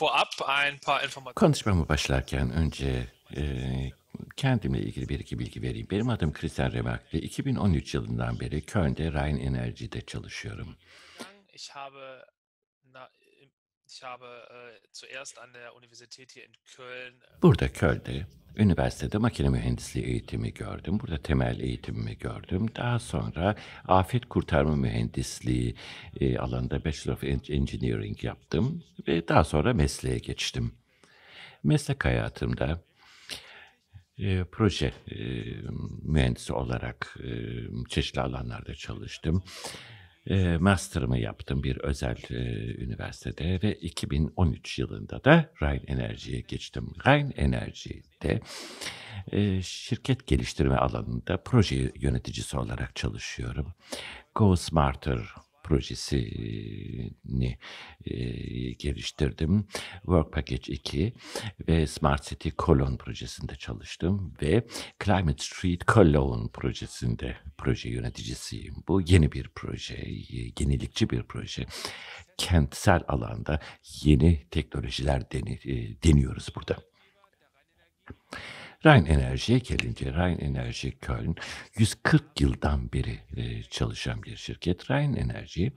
vorab ein paar Informationen. Konuşmama başlarken önce e, kendimle ilgili bir iki bilgi vereyim. Benim adım Christian Remark 2013 yılından beri Köln'de Rhein Enerji'de çalışıyorum. Ich habe Äh, äh, Burada Köln'de üniversitede makine mühendisliği eğitimi gördüm. Burada temel eğitimimi gördüm. Daha sonra afet kurtarma mühendisliği e, alanında Bachelor of Engineering yaptım ve daha sonra mesleğe geçtim. Meslek hayatımda e, proje e, mühendisi olarak e, çeşitli alanlarda çalıştım e, master'ımı yaptım bir özel e, üniversitede ve 2013 yılında da Rhein Enerji'ye geçtim. Rhein Enerji'de e, şirket geliştirme alanında proje yöneticisi olarak çalışıyorum. Go Smarter projesini e, geliştirdim. Work Package 2 ve Smart City Cologne projesinde çalıştım ve Climate Street Cologne projesinde proje yöneticisiyim. Bu yeni bir proje, yenilikçi bir proje. Kentsel alanda yeni teknolojiler deni, e, deniyoruz burada. Rhein Enerji'ye gelince Rhein Enerji Köln 140 yıldan beri e, çalışan bir şirket. Rhein Enerji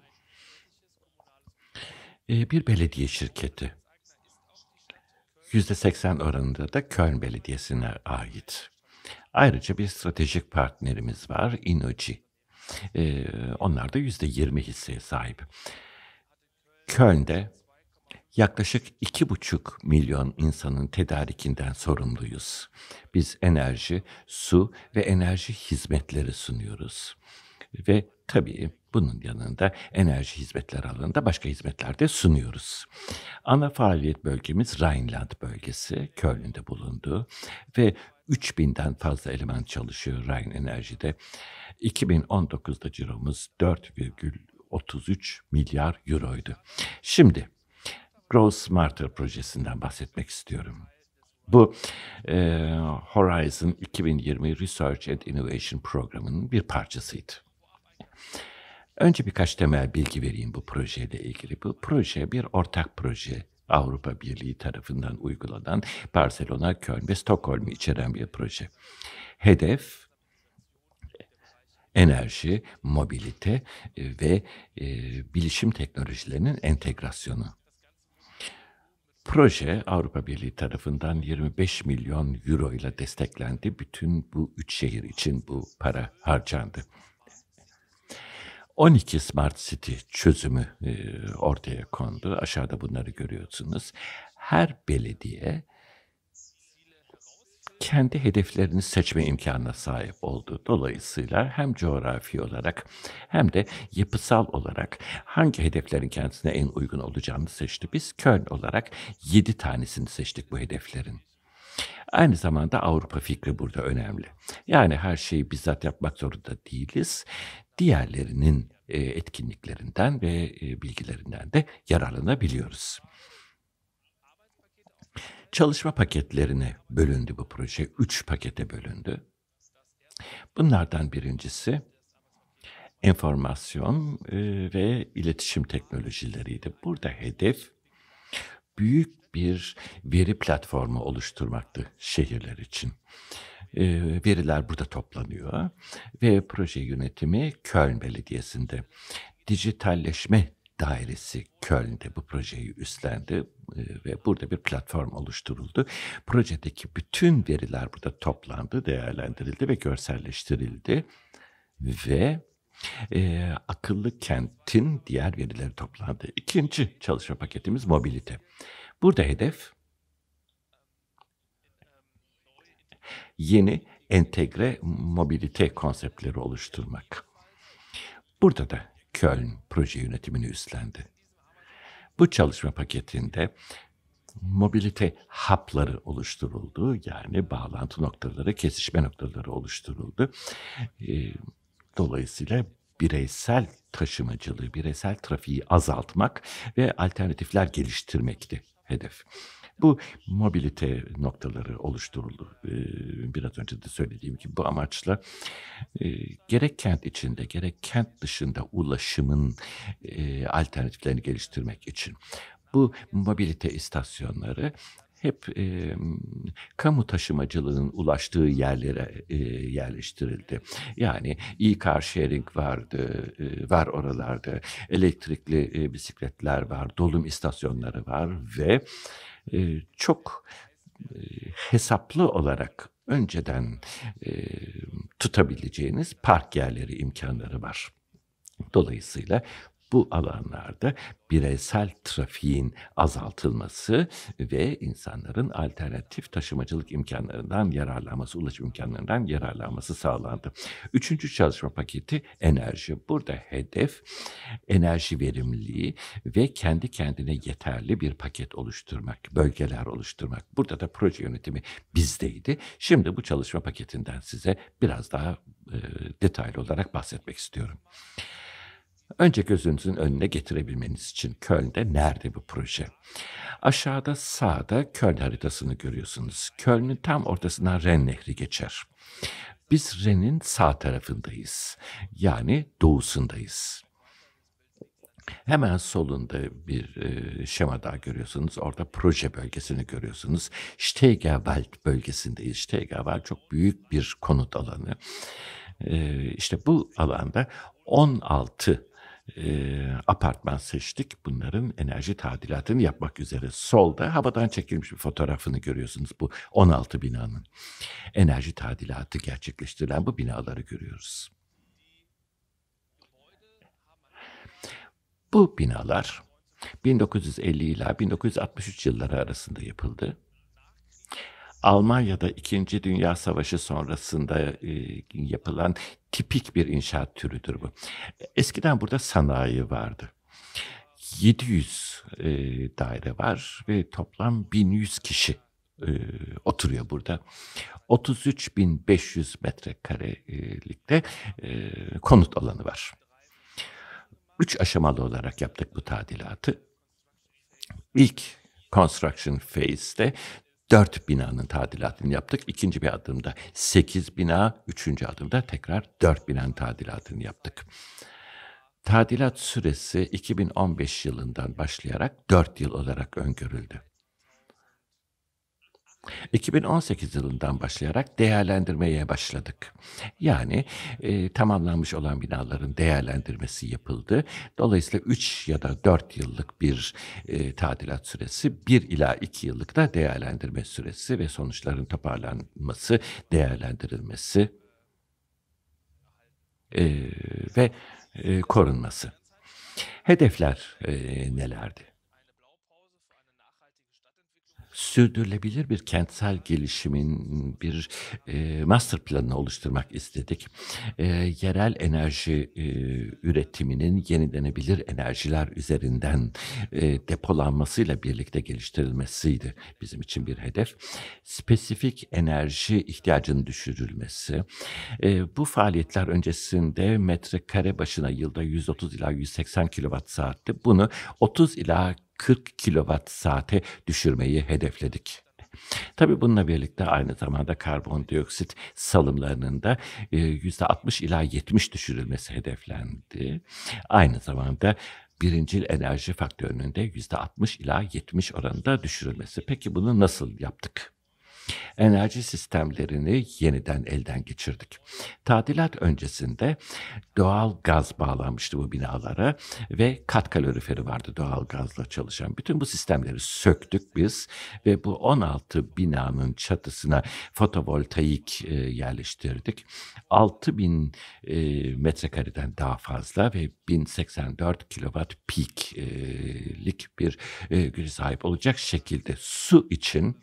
e, bir belediye şirketi. %80 oranında da Köln Belediyesi'ne ait. Ayrıca bir stratejik partnerimiz var, Inoji. E, onlar da %20 hisseye sahip. Köln'de yaklaşık iki buçuk milyon insanın tedarikinden sorumluyuz. Biz enerji, su ve enerji hizmetleri sunuyoruz. Ve tabii bunun yanında enerji hizmetleri alanında başka hizmetler de sunuyoruz. Ana faaliyet bölgemiz Rhineland bölgesi, Köln'de bulunduğu ve 3000'den fazla eleman çalışıyor Rhein Enerji'de. 2019'da ciromuz 4,33 milyar euroydu. Şimdi Grow Smarter projesinden bahsetmek istiyorum. Bu e, Horizon 2020 Research and Innovation programının bir parçasıydı. Önce birkaç temel bilgi vereyim bu projeyle ilgili. Bu proje bir ortak proje. Avrupa Birliği tarafından uygulanan Barcelona, Köln ve Stockholm'u içeren bir proje. Hedef enerji, mobilite e, ve e, bilişim teknolojilerinin entegrasyonu. Proje Avrupa Birliği tarafından 25 milyon euro ile desteklendi. Bütün bu üç şehir için bu para harcandı. 12 Smart City çözümü e, ortaya kondu. Aşağıda bunları görüyorsunuz. Her belediye kendi hedeflerini seçme imkanına sahip oldu. Dolayısıyla hem coğrafi olarak hem de yapısal olarak hangi hedeflerin kendisine en uygun olacağını seçti. Biz Köln olarak 7 tanesini seçtik bu hedeflerin. Aynı zamanda Avrupa fikri burada önemli. Yani her şeyi bizzat yapmak zorunda değiliz. Diğerlerinin e, etkinliklerinden ve e, bilgilerinden de yararlanabiliyoruz. Çalışma paketlerine bölündü bu proje. Üç pakete bölündü. Bunlardan birincisi enformasyon e, ve iletişim teknolojileriydi. Burada hedef büyük bir veri platformu oluşturmaktı şehirler için. E, veriler burada toplanıyor ve proje yönetimi Köln Belediyesi'nde dijitalleşme Dairesi Köln'de bu projeyi üstlendi e, ve burada bir platform oluşturuldu. Projedeki bütün veriler burada toplandı, değerlendirildi ve görselleştirildi ve e, akıllı kentin diğer verileri toplandı. İkinci çalışma paketimiz mobilite. Burada hedef yeni entegre mobilite konseptleri oluşturmak. Burada da Köln proje yönetimini üstlendi. Bu çalışma paketinde mobilite hapları oluşturuldu. Yani bağlantı noktaları, kesişme noktaları oluşturuldu. Ee, dolayısıyla bireysel taşımacılığı, bireysel trafiği azaltmak ve alternatifler geliştirmekti hedef. Bu mobilite noktaları oluşturuldu. E, biraz önce de söylediğim gibi bu amaçla e, gerek kent içinde gerek kent dışında ulaşımın e, alternatiflerini geliştirmek için. Bu mobilite istasyonları hep e, kamu taşımacılığının ulaştığı yerlere e, yerleştirildi. Yani e-car sharing vardı, e, var oralarda, elektrikli e, bisikletler var, dolum istasyonları var ve ee, çok e, hesaplı olarak önceden e, tutabileceğiniz park yerleri imkanları var. Dolayısıyla bu alanlarda bireysel trafiğin azaltılması ve insanların alternatif taşımacılık imkanlarından yararlanması, ulaşım imkanlarından yararlanması sağlandı. Üçüncü çalışma paketi enerji. Burada hedef enerji verimliliği ve kendi kendine yeterli bir paket oluşturmak, bölgeler oluşturmak. Burada da proje yönetimi bizdeydi. Şimdi bu çalışma paketinden size biraz daha e, detaylı olarak bahsetmek istiyorum. Önce gözünüzün önüne getirebilmeniz için Köln'de nerede bu proje? Aşağıda sağda Köln haritasını görüyorsunuz. Köln'ün tam ortasından Ren Nehri geçer. Biz Ren'in sağ tarafındayız. Yani doğusundayız. Hemen solunda bir e, şema daha görüyorsunuz. Orada proje bölgesini görüyorsunuz. Stegerwald bölgesindeyiz. Stegerwald çok büyük bir konut alanı. E, işte bu alanda 16 e, apartman seçtik. Bunların enerji tadilatını yapmak üzere. Solda havadan çekilmiş bir fotoğrafını görüyorsunuz. Bu 16 binanın enerji tadilatı gerçekleştirilen bu binaları görüyoruz. Bu binalar 1950 ila 1963 yılları arasında yapıldı. Almanya'da İkinci Dünya Savaşı sonrasında e, yapılan tipik bir inşaat türüdür bu. Eskiden burada sanayi vardı. 700 e, daire var ve toplam 1100 kişi e, oturuyor burada. 33.500 metrekarelikte e, konut alanı var. Üç aşamalı olarak yaptık bu tadilatı. İlk construction phase'de dört binanın tadilatını yaptık. İkinci bir adımda sekiz bina, üçüncü adımda tekrar dört binanın tadilatını yaptık. Tadilat süresi 2015 yılından başlayarak 4 yıl olarak öngörüldü. 2018 yılından başlayarak değerlendirmeye başladık. Yani e, tamamlanmış olan binaların değerlendirmesi yapıldı. Dolayısıyla 3 ya da 4 yıllık bir e, tadilat süresi, 1 ila 2 yıllık da değerlendirme süresi ve sonuçların toparlanması, değerlendirilmesi e, ve e, korunması. Hedefler e, nelerdi? sürdürülebilir bir kentsel gelişimin bir e, master planını oluşturmak istedik. E, yerel enerji e, üretiminin yenilenebilir enerjiler üzerinden e, depolanmasıyla birlikte geliştirilmesiydi bizim için bir hedef. Spesifik enerji ihtiyacının düşürülmesi. E, bu faaliyetler öncesinde metrekare başına yılda 130 ila 180 kilowatt saatti. Bunu 30 ila 40 kilowatt saate düşürmeyi hedefledik. Tabii bununla birlikte aynı zamanda karbondioksit salımlarının da %60 e, ila 70 düşürülmesi hedeflendi. Aynı zamanda birincil enerji faktörünün de %60 ila 70 oranında düşürülmesi. Peki bunu nasıl yaptık? enerji sistemlerini yeniden elden geçirdik. Tadilat öncesinde doğal gaz bağlanmıştı bu binalara ve kat kaloriferi vardı doğal gazla çalışan. Bütün bu sistemleri söktük biz ve bu 16 binanın çatısına fotovoltaik e, yerleştirdik. 6 bin e, metrekareden daha fazla ve 1084 kilowatt peak'lik bir e, gücü sahip olacak şekilde su için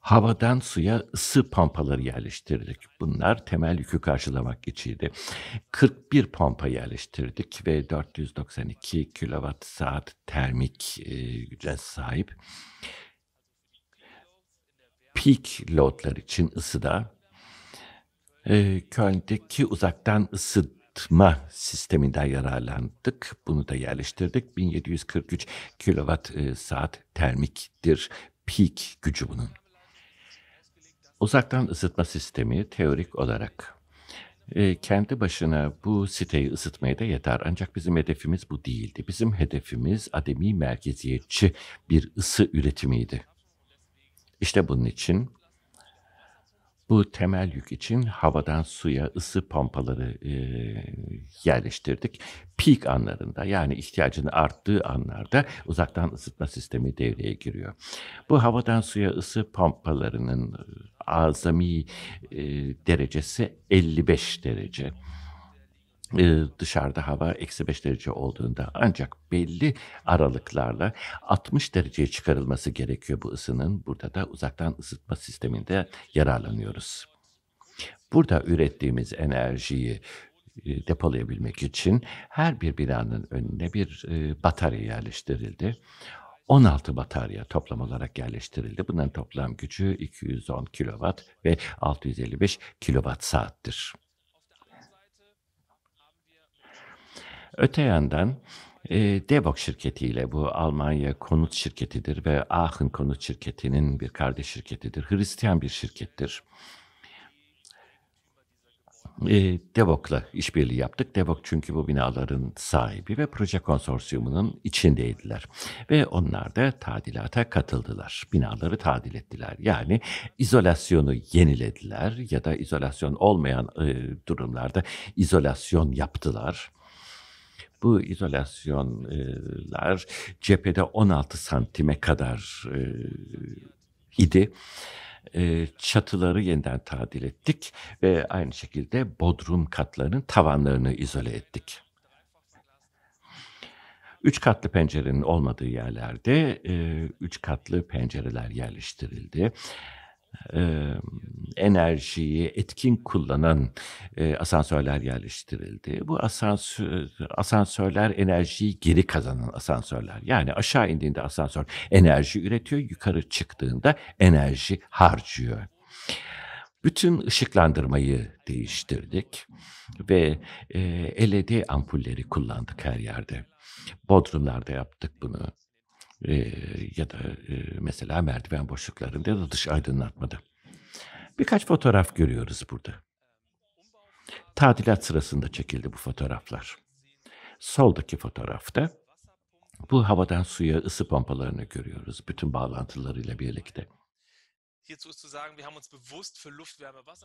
havadan suya ısı pompaları yerleştirdik. Bunlar temel yükü karşılamak içindi. 41 pompa yerleştirdik ve 492 kilowatt saat termik e, güce sahip. Peak loadlar için ısıda e, Köln'deki uzaktan ısıtma sisteminden yararlandık. Bunu da yerleştirdik. 1743 kilowatt e, saat termiktir peak gücü bunun. Uzaktan ısıtma sistemi teorik olarak e, kendi başına bu siteyi ısıtmaya da yeter. Ancak bizim hedefimiz bu değildi. Bizim hedefimiz ademi merkeziyetçi bir ısı üretimiydi. İşte bunun için bu temel yük için havadan suya ısı pompaları e, yerleştirdik. Peak anlarında yani ihtiyacın arttığı anlarda uzaktan ısıtma sistemi devreye giriyor. Bu havadan suya ısı pompalarının azami e, derecesi 55 derece. E, dışarıda hava eksi 5 derece olduğunda ancak belli aralıklarla 60 dereceye çıkarılması gerekiyor bu ısının. Burada da uzaktan ısıtma sisteminde yararlanıyoruz. Burada ürettiğimiz enerjiyi e, depolayabilmek için her bir binanın önüne bir e, batarya yerleştirildi. 16 batarya toplam olarak yerleştirildi. Bunların toplam gücü 210 kW ve 655 kWh saattir. Öte yandan e, Devok şirketiyle bu Almanya konut şirketidir ve Aachen konut şirketinin bir kardeş şirketidir. Hristiyan bir şirkettir. E, Devok'la işbirliği yaptık. Devok çünkü bu binaların sahibi ve proje konsorsiyumunun içindeydiler. Ve onlar da tadilata katıldılar. Binaları tadil ettiler. Yani izolasyonu yenilediler ya da izolasyon olmayan e, durumlarda izolasyon yaptılar bu izolasyonlar cephede 16 santime kadar e, idi e, çatıları yeniden tadil ettik ve aynı şekilde bodrum katlarının tavanlarını izole ettik. Üç katlı pencerenin olmadığı yerlerde e, üç katlı pencereler yerleştirildi e, enerjiyi etkin kullanan e, asansörler yerleştirildi. Bu asansör, asansörler enerjiyi geri kazanan asansörler. Yani aşağı indiğinde asansör enerji üretiyor, yukarı çıktığında enerji harcıyor. Bütün ışıklandırmayı değiştirdik ve e, LED ampulleri kullandık her yerde. Bodrumlarda yaptık bunu e, ya da e, mesela merdiven boşluklarında ya da dış aydınlatmada. Birkaç fotoğraf görüyoruz burada. Tadilat sırasında çekildi bu fotoğraflar. Soldaki fotoğrafta bu havadan suya ısı pompalarını görüyoruz bütün bağlantılarıyla birlikte.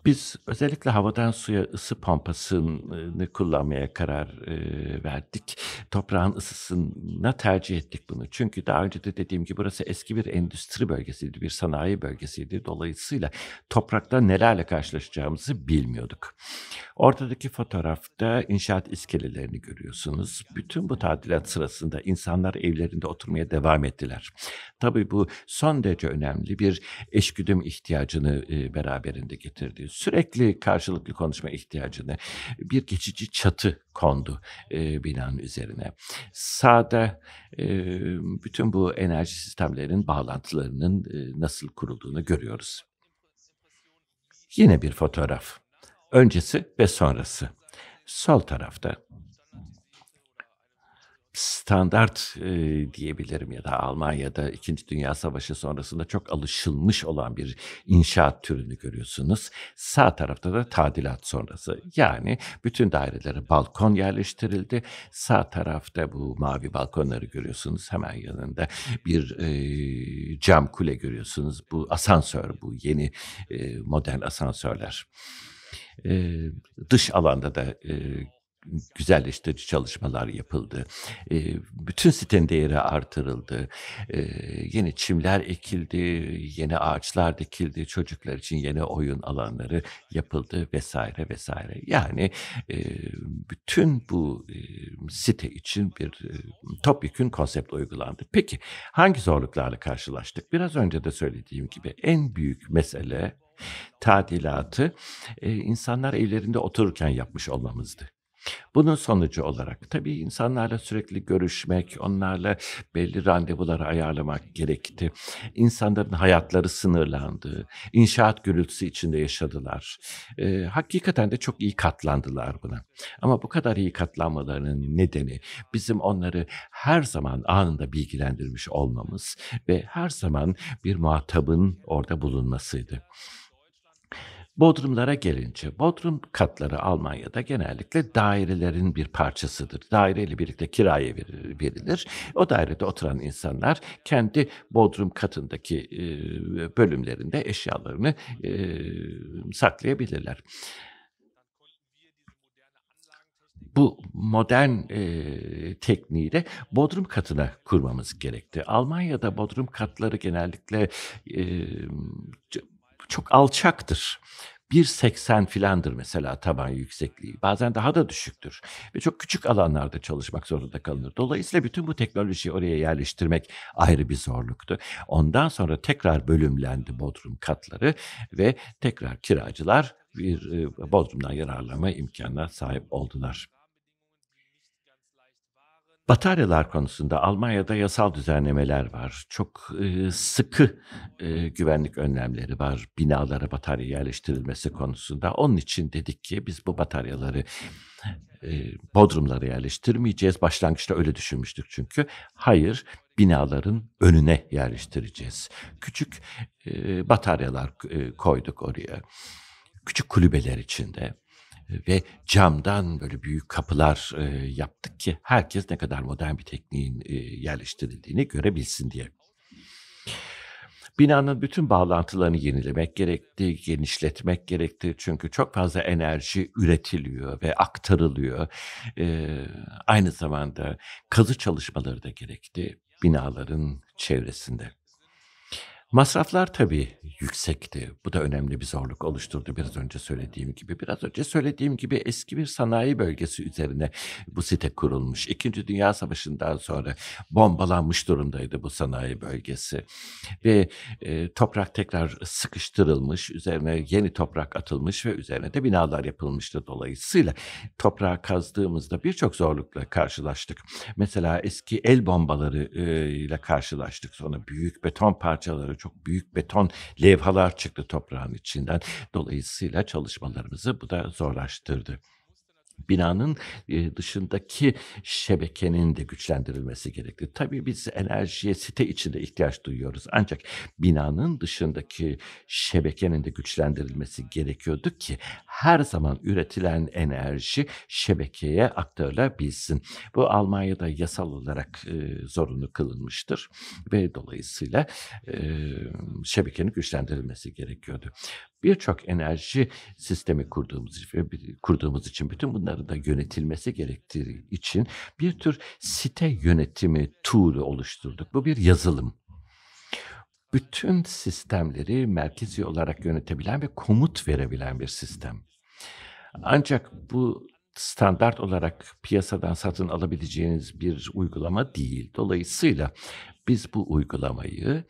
Biz özellikle havadan suya ısı pompasını kullanmaya karar e, verdik. Toprağın ısısına tercih ettik bunu. Çünkü daha önce de dediğim gibi burası eski bir endüstri bölgesiydi, bir sanayi bölgesiydi. Dolayısıyla toprakta nelerle karşılaşacağımızı bilmiyorduk. Ortadaki fotoğrafta inşaat iskelelerini görüyorsunuz. Bütün bu tadilat sırasında insanlar evlerinde oturmaya devam ettiler. Tabii bu son derece önemli bir eşgüdüm güdüm ihtiyacını beraberinde getirdi. Sürekli karşılıklı konuşma ihtiyacını bir geçici çatı kondu binanın üzerine. Sağda bütün bu enerji sistemlerinin bağlantılarının nasıl kurulduğunu görüyoruz. Yine bir fotoğraf. Öncesi ve sonrası. Sol tarafta standart e, diyebilirim ya da Almanya'da İkinci Dünya Savaşı sonrasında çok alışılmış olan bir inşaat türünü görüyorsunuz. Sağ tarafta da tadilat sonrası. Yani bütün dairelere balkon yerleştirildi. Sağ tarafta bu mavi balkonları görüyorsunuz. Hemen yanında bir e, cam kule görüyorsunuz. Bu asansör bu yeni e, modern asansörler. E, dış alanda da e, güzelleştirici çalışmalar yapıldı. E, bütün sitenin değeri artırıldı. E, yeni çimler ekildi, yeni ağaçlar dikildi, çocuklar için yeni oyun alanları yapıldı vesaire vesaire. Yani e, bütün bu e, site için bir e, topyekün konsept uygulandı. Peki hangi zorluklarla karşılaştık? Biraz önce de söylediğim gibi en büyük mesele tadilatı e, insanlar evlerinde otururken yapmış olmamızdı. Bunun sonucu olarak tabii insanlarla sürekli görüşmek, onlarla belli randevuları ayarlamak gerekti. İnsanların hayatları sınırlandı. inşaat gürültüsü içinde yaşadılar. E, hakikaten de çok iyi katlandılar buna. Ama bu kadar iyi katlanmalarının nedeni bizim onları her zaman anında bilgilendirmiş olmamız ve her zaman bir muhatabın orada bulunmasıydı. Bodrumlara gelince, Bodrum katları Almanya'da genellikle dairelerin bir parçasıdır. Daireyle birlikte kiraya verilir, O dairede oturan insanlar kendi Bodrum katındaki e, bölümlerinde eşyalarını e, saklayabilirler bu modern e, tekniği de bodrum katına kurmamız gerekti. Almanya'da bodrum katları genellikle e, çok alçaktır. 1.80 filandır mesela taban yüksekliği. Bazen daha da düşüktür. Ve çok küçük alanlarda çalışmak zorunda kalınır. Dolayısıyla bütün bu teknolojiyi oraya yerleştirmek ayrı bir zorluktu. Ondan sonra tekrar bölümlendi Bodrum katları ve tekrar kiracılar bir e, Bodrum'dan yararlanma imkanına sahip oldular. Bataryalar konusunda Almanya'da yasal düzenlemeler var. Çok e, sıkı e, güvenlik önlemleri var binalara batarya yerleştirilmesi konusunda. Onun için dedik ki biz bu bataryaları e, bodrumlara yerleştirmeyeceğiz. Başlangıçta öyle düşünmüştük çünkü. Hayır, binaların önüne yerleştireceğiz. Küçük e, bataryalar e, koyduk oraya. Küçük kulübeler içinde ve camdan böyle büyük kapılar e, yaptık ki herkes ne kadar modern bir tekniğin e, yerleştirildiğini görebilsin diye. Binanın bütün bağlantılarını yenilemek gerekti, genişletmek gerekti. Çünkü çok fazla enerji üretiliyor ve aktarılıyor. Ee, aynı zamanda kazı çalışmaları da gerekti binaların çevresinde. Masraflar tabii yüksekti. Bu da önemli bir zorluk oluşturdu biraz önce söylediğim gibi. Biraz önce söylediğim gibi eski bir sanayi bölgesi üzerine bu site kurulmuş. İkinci Dünya Savaşı'ndan sonra bombalanmış durumdaydı bu sanayi bölgesi. Ve e, toprak tekrar sıkıştırılmış, üzerine yeni toprak atılmış ve üzerine de binalar yapılmıştı. Dolayısıyla toprağı kazdığımızda birçok zorlukla karşılaştık. Mesela eski el bombaları e, ile karşılaştık. Sonra büyük beton parçaları çok büyük beton levhalar çıktı toprağın içinden. Dolayısıyla çalışmalarımızı bu da zorlaştırdı binanın e, dışındaki şebekenin de güçlendirilmesi gerekli. Tabii biz enerjiye site içinde ihtiyaç duyuyoruz. Ancak binanın dışındaki şebekenin de güçlendirilmesi gerekiyordu ki her zaman üretilen enerji şebekeye aktarılabilsin. Bu Almanya'da yasal olarak e, zorunlu kılınmıştır ve dolayısıyla e, şebekenin güçlendirilmesi gerekiyordu birçok enerji sistemi kurduğumuz e, kurduğumuz için bütün bunların da yönetilmesi gerektiği için bir tür site yönetimi tool'u oluşturduk. Bu bir yazılım bütün sistemleri merkezi olarak yönetebilen ve komut verebilen bir sistem. Ancak bu standart olarak piyasadan satın alabileceğiniz bir uygulama değil. Dolayısıyla biz bu uygulamayı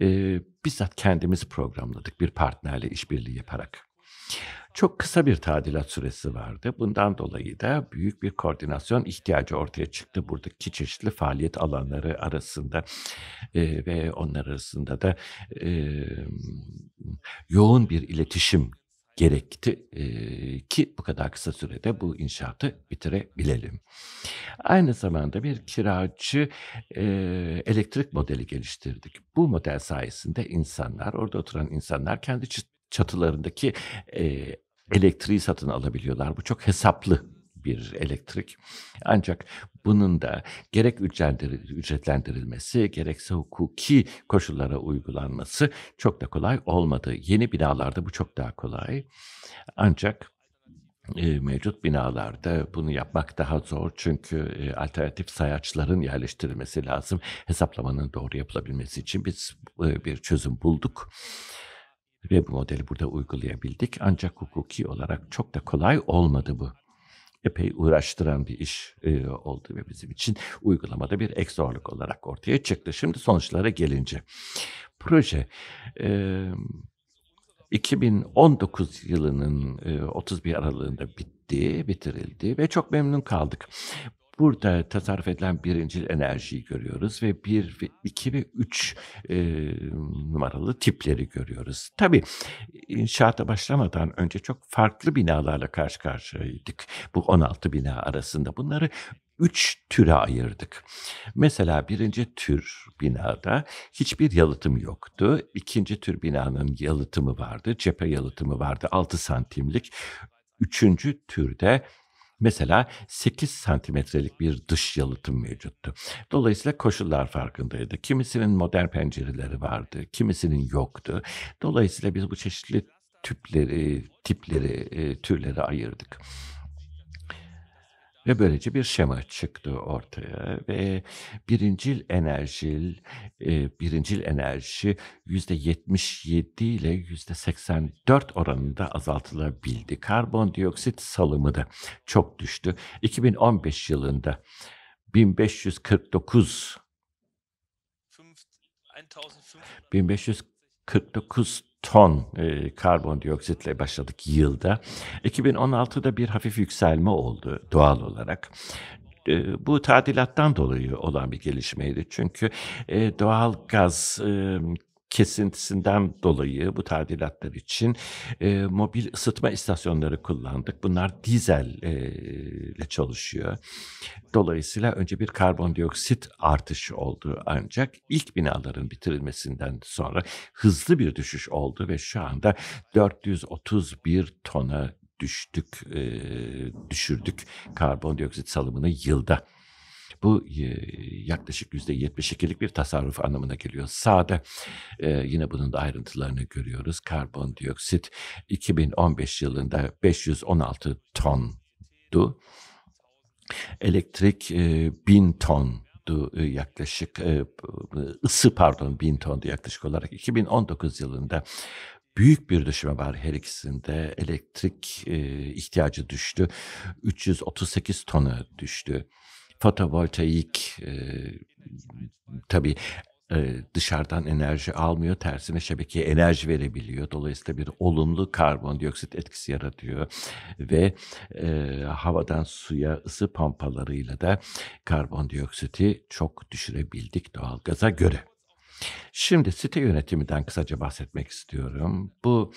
e, bizzat kendimiz programladık bir partnerle işbirliği yaparak. Çok kısa bir tadilat süresi vardı. Bundan dolayı da büyük bir koordinasyon ihtiyacı ortaya çıktı buradaki çeşitli faaliyet alanları arasında e, ve onlar arasında da e, yoğun bir iletişim gerekti e, ki bu kadar kısa sürede bu inşaatı bitirebilelim. Aynı zamanda bir kiracı e, elektrik modeli geliştirdik. Bu model sayesinde insanlar, orada oturan insanlar kendi çatılarındaki e, elektriği satın alabiliyorlar. Bu çok hesaplı bir elektrik. Ancak bunun da gerek ücretlendirilmesi, gerekse hukuki koşullara uygulanması çok da kolay olmadı. Yeni binalarda bu çok daha kolay. Ancak e, mevcut binalarda bunu yapmak daha zor çünkü e, alternatif sayaçların yerleştirilmesi lazım. Hesaplamanın doğru yapılabilmesi için biz e, bir çözüm bulduk ve bu modeli burada uygulayabildik. Ancak hukuki olarak çok da kolay olmadı bu epey uğraştıran bir iş e, oldu ve bizim için uygulamada bir ek olarak ortaya çıktı. Şimdi sonuçlara gelince. Proje e, 2019 yılının e, 31 aralığında bitti, bitirildi ve çok memnun kaldık. Burada tasarruf edilen birincil enerjiyi görüyoruz ve bir ve iki ve üç e, numaralı tipleri görüyoruz. Tabii inşaata başlamadan önce çok farklı binalarla karşı karşıyaydık. Bu 16 bina arasında bunları üç türe ayırdık. Mesela birinci tür binada hiçbir yalıtım yoktu. İkinci tür binanın yalıtımı vardı, cephe yalıtımı vardı 6 santimlik. Üçüncü türde Mesela 8 santimetrelik bir dış yalıtım mevcuttu. Dolayısıyla koşullar farkındaydı. Kimisinin modern pencereleri vardı, kimisinin yoktu. Dolayısıyla biz bu çeşitli tüpleri, tipleri, e, türleri ayırdık. Ve böylece bir şema çıktı ortaya ve birincil enerji e, birincil enerji yüzde 77 ile yüzde 84 oranında azaltılabildi. Karbondioksit salımı da çok düştü. 2015 yılında 1549 1549 ton e, karbondioksitle başladık yılda. 2016'da bir hafif yükselme oldu doğal olarak e, bu tadilattan dolayı olan bir gelişmeydi. Çünkü e, doğal gaz e, kesintisinden dolayı bu tadilatlar için e, mobil ısıtma istasyonları kullandık. Bunlar dizel e, ile çalışıyor. Dolayısıyla önce bir karbondioksit artışı oldu ancak ilk binaların bitirilmesinden sonra hızlı bir düşüş oldu ve şu anda 431 tona düştük, e, düşürdük karbondioksit salımını yılda. Bu yaklaşık yüzde %72'lik bir tasarruf anlamına geliyor. Sağda yine bunun da ayrıntılarını görüyoruz. Karbondioksit 2015 yılında 516 tondu. Elektrik 1000 ton yaklaşık ısı pardon 1000 tondu yaklaşık olarak 2019 yılında büyük bir düşme var her ikisinde. Elektrik ihtiyacı düştü. 338 tona düştü. Fotovoltaik e, tabii e, dışarıdan enerji almıyor. Tersine şebekeye enerji verebiliyor. Dolayısıyla bir olumlu karbondioksit etkisi yaratıyor. Ve e, havadan suya ısı pompalarıyla da karbondioksiti çok düşürebildik doğalgaza göre. Şimdi site yönetiminden kısaca bahsetmek istiyorum. Bu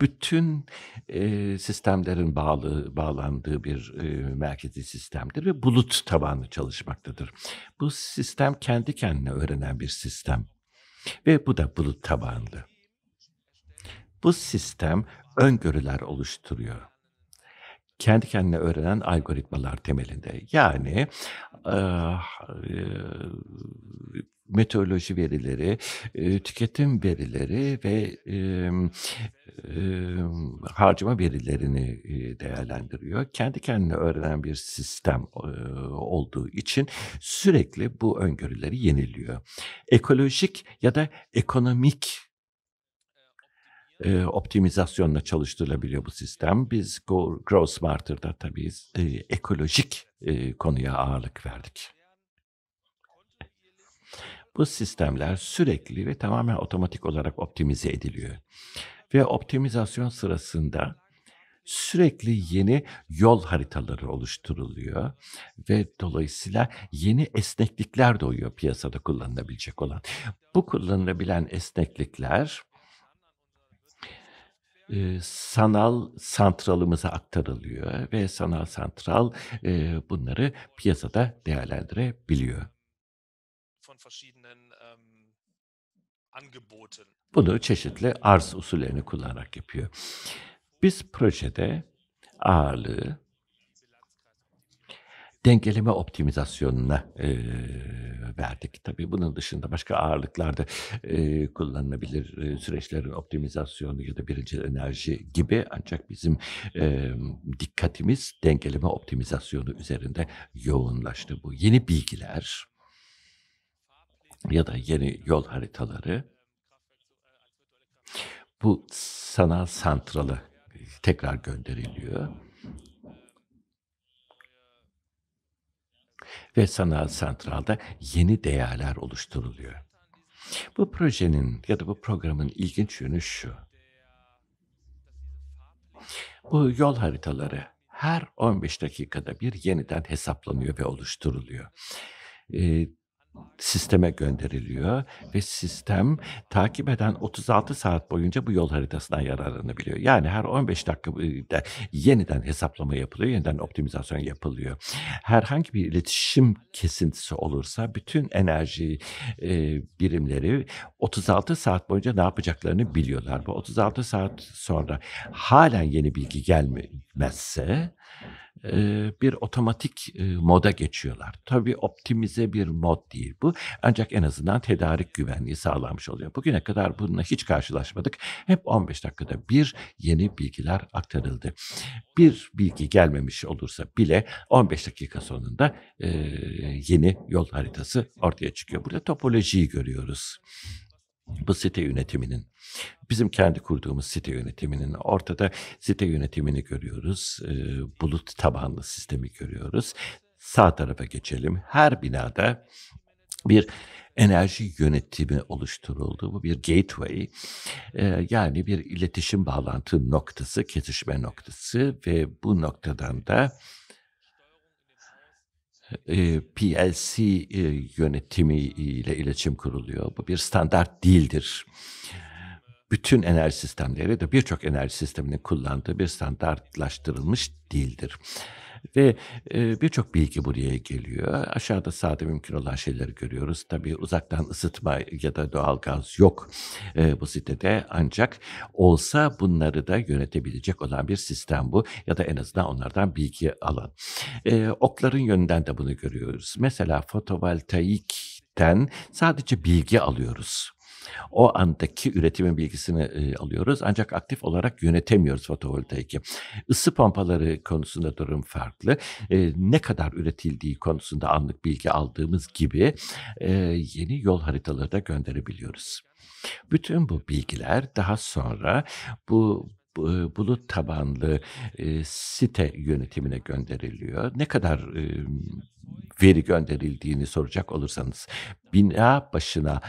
bütün e, sistemlerin bağlı bağlandığı bir e, merkezi sistemdir ve bulut tabanlı çalışmaktadır. Bu sistem kendi kendine öğrenen bir sistem ve bu da bulut tabanlı. Bu sistem öngörüler oluşturuyor. Kendi kendine öğrenen algoritmalar temelinde. Yani e, e, meteoroloji verileri, e, tüketim verileri ve e, harcama verilerini değerlendiriyor. Kendi kendine öğrenen bir sistem olduğu için sürekli bu öngörüleri yeniliyor. Ekolojik ya da ekonomik optimizasyonla çalıştırılabiliyor bu sistem. Biz Grow Smarter'da tabii ekolojik konuya ağırlık verdik. Bu sistemler sürekli ve tamamen otomatik olarak optimize ediliyor ve optimizasyon sırasında sürekli yeni yol haritaları oluşturuluyor ve dolayısıyla yeni esneklikler doğuyor piyasada kullanılabilecek olan. Bu kullanılabilen esneklikler e, sanal santralımıza aktarılıyor ve sanal santral e, bunları piyasada değerlendirebiliyor. Von verschiedenen bunu çeşitli arz usullerini kullanarak yapıyor. Biz projede ağırlığı dengeleme optimizasyonuna e, verdik. Tabii bunun dışında başka ağırlıklarda e, kullanılabilir e, süreçlerin optimizasyonu ya da birinci enerji gibi ancak bizim e, dikkatimiz dengeleme optimizasyonu üzerinde yoğunlaştı. Bu yeni bilgiler ya da yeni yol haritaları bu sanal santrala e, tekrar gönderiliyor. Ve sanal santralda yeni değerler oluşturuluyor. Bu projenin ya da bu programın ilginç yönü şu. Bu yol haritaları her 15 dakikada bir yeniden hesaplanıyor ve oluşturuluyor. E, sisteme gönderiliyor ve sistem takip eden 36 saat boyunca bu yol haritasından yararlanabiliyor. Yani her 15 dakikada e, yeniden hesaplama yapılıyor, yeniden optimizasyon yapılıyor. Herhangi bir iletişim kesintisi olursa bütün enerji e, birimleri 36 saat boyunca ne yapacaklarını biliyorlar. Bu 36 saat sonra halen yeni bilgi gelmezse bir otomatik moda geçiyorlar. Tabii optimize bir mod değil bu. Ancak en azından tedarik güvenliği sağlanmış oluyor. Bugüne kadar bununla hiç karşılaşmadık. Hep 15 dakikada bir yeni bilgiler aktarıldı. Bir bilgi gelmemiş olursa bile 15 dakika sonunda yeni yol haritası ortaya çıkıyor. Burada topolojiyi görüyoruz bu site yönetiminin, bizim kendi kurduğumuz site yönetiminin ortada site yönetimini görüyoruz. E, bulut tabanlı sistemi görüyoruz. Sağ tarafa geçelim. Her binada bir enerji yönetimi oluşturuldu. Bu bir gateway e, yani bir iletişim bağlantı noktası, kesişme noktası ve bu noktadan da ee, PLC e, yönetimi ile iletişim kuruluyor. Bu bir standart değildir. Bütün enerji sistemleri de birçok enerji sisteminin kullandığı bir standartlaştırılmış değildir. Ve e, birçok bilgi buraya geliyor. Aşağıda sade mümkün olan şeyleri görüyoruz. Tabii uzaktan ısıtma ya da doğal gaz yok e, bu sitede. Ancak olsa bunları da yönetebilecek olan bir sistem bu. Ya da en azından onlardan bilgi alan. E, okların yönünden de bunu görüyoruz. Mesela fotovoltaikten sadece bilgi alıyoruz. O andaki üretimin bilgisini e, alıyoruz ancak aktif olarak yönetemiyoruz fotovoltaiki. Isı pompaları konusunda durum farklı. E, ne kadar üretildiği konusunda anlık bilgi aldığımız gibi e, yeni yol haritaları da gönderebiliyoruz. Bütün bu bilgiler daha sonra bu bulut tabanlı site yönetimine gönderiliyor. Ne kadar veri gönderildiğini soracak olursanız bina başına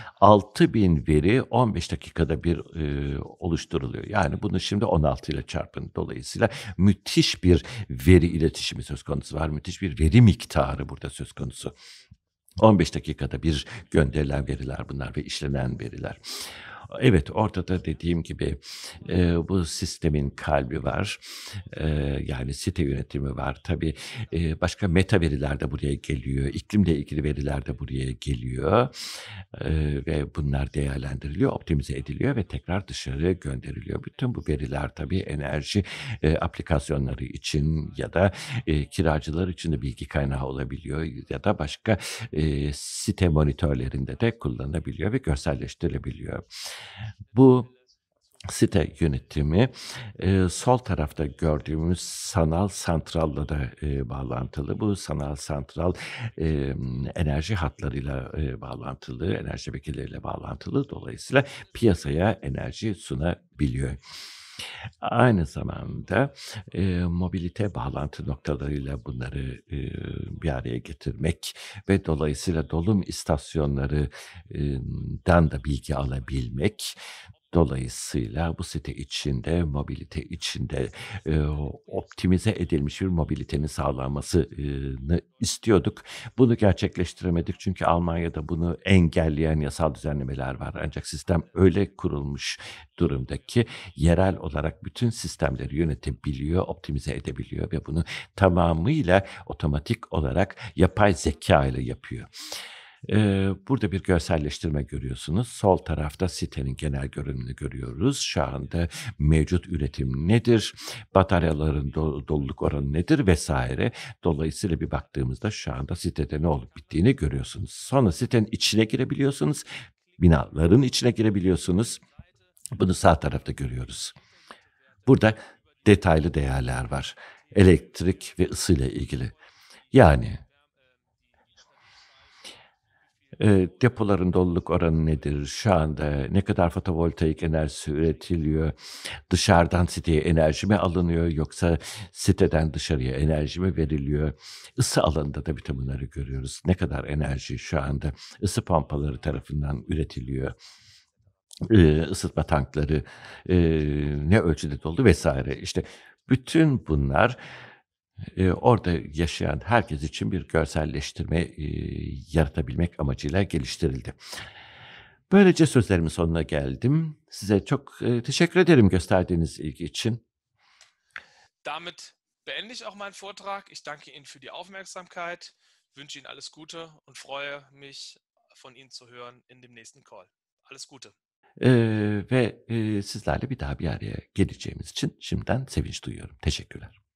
bin veri 15 dakikada bir e, oluşturuluyor. Yani bunu şimdi 16 ile çarpın. Dolayısıyla müthiş bir veri iletişimi söz konusu var. Müthiş bir veri miktarı burada söz konusu. 15 dakikada bir gönderilen veriler bunlar ve işlenen veriler evet ortada dediğim gibi e, bu sistemin kalbi var. E, yani site yönetimi var. Tabii e, başka meta veriler de buraya geliyor. İklimle ilgili veriler de buraya geliyor. E, ve bunlar değerlendiriliyor, optimize ediliyor ve tekrar dışarı gönderiliyor. Bütün bu veriler tabii enerji e, aplikasyonları için ya da e, kiracılar için de bilgi kaynağı olabiliyor ya da başka e, site monitörlerinde de kullanılabiliyor ve görselleştirilebiliyor. Bu site yönetimi e, sol tarafta gördüğümüz sanal santralla da e, bağlantılı. Bu sanal santral e, enerji hatlarıyla e, bağlantılı, enerji bekirleriyle bağlantılı. Dolayısıyla piyasaya enerji sunabiliyor. Aynı zamanda e, mobilite bağlantı noktalarıyla bunları e, bir araya getirmek ve dolayısıyla dolum istasyonlarından da bilgi alabilmek Dolayısıyla bu site içinde, mobilite içinde e, optimize edilmiş bir mobilitenin sağlanmasını istiyorduk. Bunu gerçekleştiremedik çünkü Almanya'da bunu engelleyen yasal düzenlemeler var. Ancak sistem öyle kurulmuş durumda ki yerel olarak bütün sistemleri yönetebiliyor, optimize edebiliyor ve bunu tamamıyla otomatik olarak yapay zeka ile yapıyor. Ee, burada bir görselleştirme görüyorsunuz. Sol tarafta sitenin genel görünümünü görüyoruz. Şu anda mevcut üretim nedir? Bataryaların do doluluk oranı nedir? Vesaire. Dolayısıyla bir baktığımızda şu anda sitede ne olup bittiğini görüyorsunuz. Sonra sitenin içine girebiliyorsunuz. Binaların içine girebiliyorsunuz. Bunu sağ tarafta görüyoruz. Burada detaylı değerler var. Elektrik ve ısı ile ilgili. Yani e, depoların doluluk oranı nedir şu anda? Ne kadar fotovoltaik enerjisi üretiliyor? Dışarıdan siteye enerji mi alınıyor yoksa siteden dışarıya enerji mi veriliyor? Isı alanında da bütün bunları görüyoruz. Ne kadar enerji şu anda ısı pompaları tarafından üretiliyor? E, ısıtma tankları e, ne ölçüde doldu vesaire. İşte bütün bunlar e, orada yaşayan herkes için bir görselleştirme e, yaratabilmek amacıyla geliştirildi. Böylece sözlerimin sonuna geldim. Size çok e, teşekkür ederim gösterdiğiniz ilgi için. Damit beende ich auch meinen Vortrag. Ich danke Ihnen für die Aufmerksamkeit, wünsche Ihnen alles Gute und freue mich, von Ihnen zu hören in dem nächsten Call. Alles Gute. Ee, ve e, sizlerle bir daha bir araya geleceğimiz için şimdiden sevinç duyuyorum. Teşekkürler.